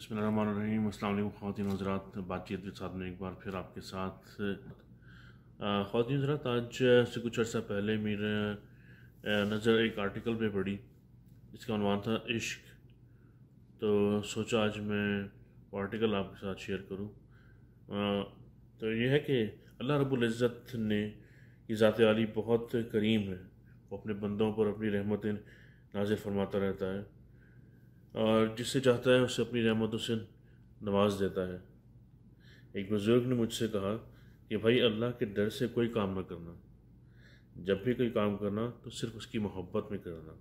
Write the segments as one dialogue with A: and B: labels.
A: بسم اللہ الرحمن الرحیم السلام علیکم خواتین حضرات بات چیت کے ساتھ میں ایک بار پھر آپ کے ساتھ خواتین حضرات آج سے کچھ عرصہ پہلے میرا نظر ایک آرٹیکل پہ پڑی اس کا عنوان تھا عشق تو سوچا آج میں وہ آرٹیکل آپ کے ساتھ شیئر کروں تو یہ ہے کہ اللہ رب العزت نے یہ ذات عالی بہت کریم ہے وہ اپنے بندوں پر اپنی رحمتیں نازل فرماتا رہتا ہے اور جس سے چاہتا ہے اسے اپنی رحمتوں سے نواز دیتا ہے ایک بزرگ نے مجھ سے کہا کہ بھائی اللہ کے ڈر سے کوئی کام نہ کرنا جب بھی کوئی کام کرنا تو صرف اس کی محبت میں کرنا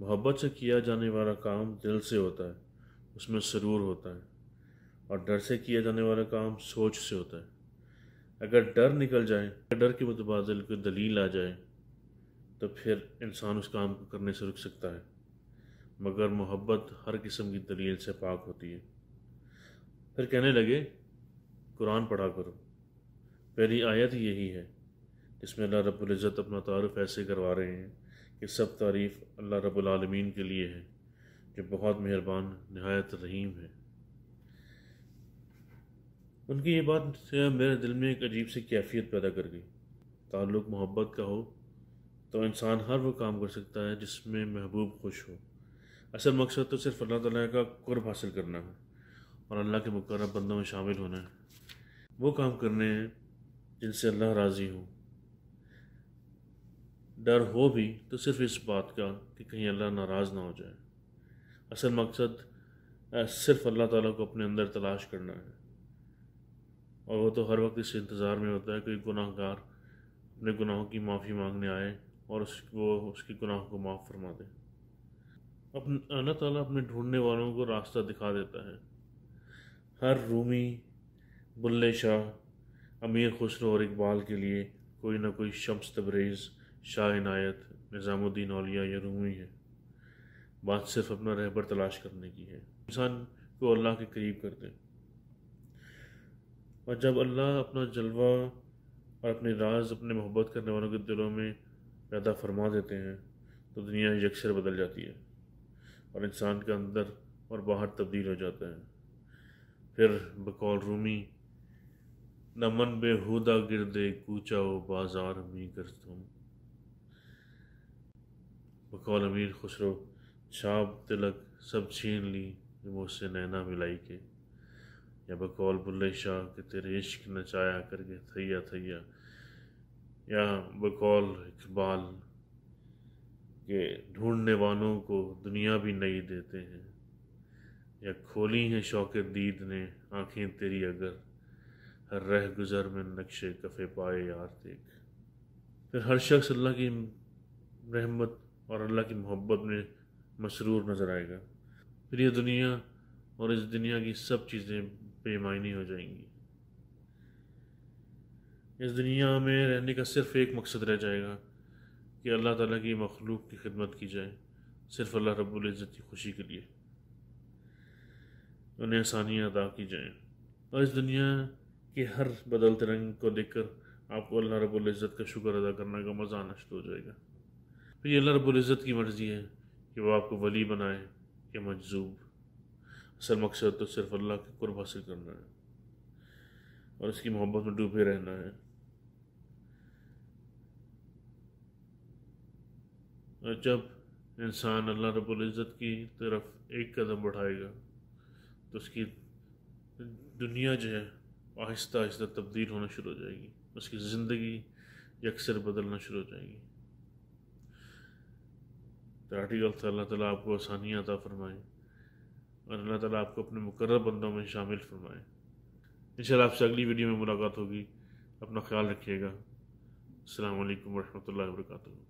A: محبت سے کیا جانے والا کام دل سے ہوتا ہے اس میں سرور ہوتا ہے اور ڈر سے کیا جانے والا کام سوچ سے ہوتا ہے اگر ڈر نکل جائے اگر ڈر کے متبادل کوئی دلیل آ جائے تو پھر انسان اس کام کو کرنے سے رک سکتا ہے مگر محبت ہر قسم کی دلیل سے پاک ہوتی ہے پھر کہنے لگے قرآن پڑھا کرو پہلی آیت یہی ہے جس میں اللہ رب العزت اپنا تعارف ایسے کروا رہے ہیں کہ سب تعریف اللہ رب العالمین کے لیے ہے جو بہت مہربان نہایت رحیم ہے ان کی یہ بات میرے دل میں ایک عجیب سی کیفیت پیدا کر گئی تعلق محبت کا ہو تو انسان ہر وہ کام کر سکتا ہے جس میں محبوب خوش ہو اصل مقصد تو صرف اللہ تعالیٰ کا قرب حاصل کرنا ہے اور اللہ کے مقرر بندوں میں شامل ہونا ہے وہ کام کرنے ہیں جن سے اللہ راضی ہوں ڈر ہو بھی تو صرف اس بات کا کہ کہیں اللہ ناراض نہ ہو جائے اصل مقصد صرف اللہ تعالیٰ کو اپنے اندر تلاش کرنا ہے اور وہ تو ہر وقت اس انتظار میں ہوتا ہے کہ گناہ گار اپنے گناہوں کی معافی مانگنے آئے اور اس وہ اس کے گناہوں کو معاف فرما دے اپنے اللہ تعالیٰ اپنے ڈھونڈنے والوں کو راستہ دکھا دیتا ہے ہر رومی بلے شاہ امیر خسرو اور اقبال کے لیے کوئی نہ کوئی شمس تبریز شاہ عنایت نظام الدین اولیاء یا رومی ہے بات صرف اپنا رہبر تلاش کرنے کی ہے انسان کو اللہ کے قریب کر دے اور جب اللہ اپنا جلوہ اور اپنے راز اپنے محبت کرنے والوں کے دلوں میں پیدا فرما دیتے ہیں تو دنیا یکسر بدل جاتی ہے اور انسان کے اندر اور باہر تبدیل ہو جاتا ہے پھر بقول رومی نہ من بے ہودا گردے کوچا و بازار می کر بقول امیر خسرو چھاپ تلک سب چھین لی مجھ سے نینا ملائی کے یا بقول بلے شاہ کہ تیرے عشق نچایا کر کے تھیا تھیا یا بقول اقبال کہ ڈھونڈنے والوں کو دنیا بھی نہیں دیتے ہیں یا کھولی ہیں شوق دید نے آنکھیں تیری اگر ہر رہ گزر میں نقش کفے پائے دیکھ پھر ہر شخص اللہ کی رحمت اور اللہ کی محبت میں مسرور نظر آئے گا پھر یہ دنیا اور اس دنیا کی سب چیزیں بے معنی ہو جائیں گی اس دنیا میں رہنے کا صرف ایک مقصد رہ جائے گا کہ اللہ تعالیٰ کی مخلوق کی خدمت کی جائے صرف اللہ رب العزت کی خوشی کے لیے انہیں آسانیاں ادا کی جائیں اور اس دنیا کے ہر بدلتے رنگ کو دیکھ کر آپ کو اللہ رب العزت کا شکر ادا کرنا کا مزہ شروع ہو جائے گا یہ اللہ رب العزت کی مرضی ہے کہ وہ آپ کو ولی بنائے یا مجذوب اصل مقصد تو صرف اللہ کے قرب حاصل کرنا ہے اور اس کی محبت میں ڈوبے رہنا ہے اور جب انسان اللہ رب العزت کی طرف ایک قدم بڑھائے گا تو اس کی دنیا جو ہے آہستہ آہستہ تبدیل ہونا شروع ہو جائے گی اس کی زندگی یکسر بدلنا شروع ہو جائے گی آرٹیکل سے اللہ تعالیٰ آپ کو آسانیاں عطا فرمائے اور اللہ تعالیٰ آپ کو اپنے مقرر بندوں میں شامل فرمائے ان شاء اللہ آپ سے اگلی ویڈیو میں ملاقات ہوگی اپنا خیال رکھیے گا السلام علیکم ورحمۃ اللہ وبرکاتہ